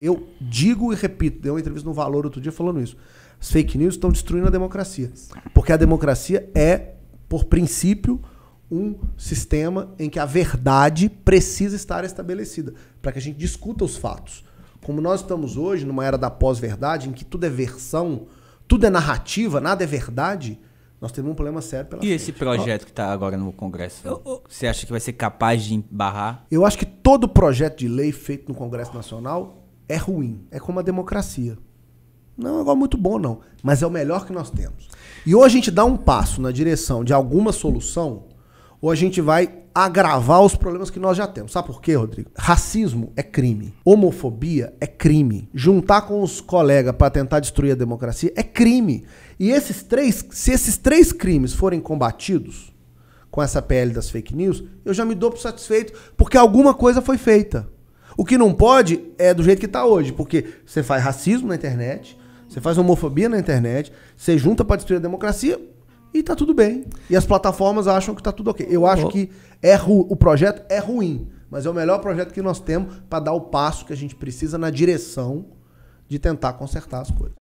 Eu digo e repito, dei uma entrevista no Valor outro dia falando isso. As fake news estão destruindo a democracia. Porque a democracia é, por princípio, um sistema em que a verdade precisa estar estabelecida, para que a gente discuta os fatos. Como nós estamos hoje, numa era da pós-verdade, em que tudo é versão, tudo é narrativa, nada é verdade, nós temos um problema sério pela E frente. esse projeto que está agora no Congresso, eu, eu, você acha que vai ser capaz de barrar? Eu acho que todo projeto de lei feito no Congresso Nacional é ruim. É como a democracia. Não é um negócio muito bom, não. Mas é o melhor que nós temos. E ou a gente dá um passo na direção de alguma solução, ou a gente vai agravar os problemas que nós já temos. Sabe por quê, Rodrigo? Racismo é crime. Homofobia é crime. Juntar com os colegas para tentar destruir a democracia é crime. E esses três, se esses três crimes forem combatidos com essa PL das fake news, eu já me dou por satisfeito, porque alguma coisa foi feita. O que não pode é do jeito que está hoje, porque você faz racismo na internet, você faz homofobia na internet, você junta para destruir a democracia e tá tudo bem. E as plataformas acham que tá tudo ok. Eu acho oh. que é ru... o projeto é ruim, mas é o melhor projeto que nós temos para dar o passo que a gente precisa na direção de tentar consertar as coisas.